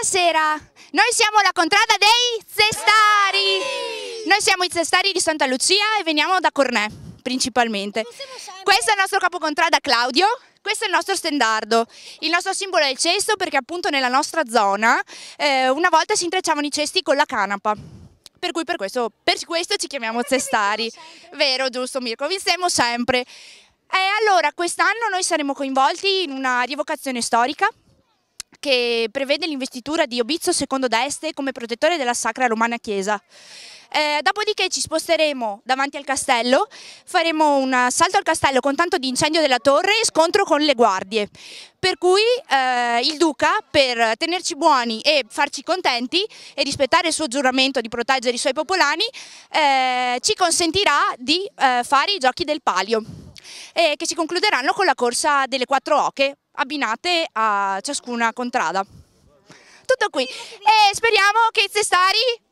Buonasera, noi siamo la contrada dei Zestari. Noi siamo i Zestari di Santa Lucia e veniamo da Cornè principalmente. Questo è il nostro capo contrada Claudio, questo è il nostro stendardo. Il nostro simbolo è il cesto perché appunto nella nostra zona eh, una volta si intrecciavano i cesti con la canapa. Per cui per questo, per questo ci chiamiamo Zestari. Vero, giusto Mirko, vi vinceremo sempre. E allora quest'anno noi saremo coinvolti in una rievocazione storica che prevede l'investitura di Obizio II d'Este come protettore della Sacra Romana Chiesa. Eh, dopodiché ci sposteremo davanti al castello, faremo un assalto al castello con tanto di incendio della torre e scontro con le guardie. Per cui eh, il duca, per tenerci buoni e farci contenti e rispettare il suo giuramento di proteggere i suoi popolani, eh, ci consentirà di eh, fare i giochi del palio, eh, che si concluderanno con la corsa delle quattro oche abbinate a ciascuna contrada. Tutto qui e speriamo che i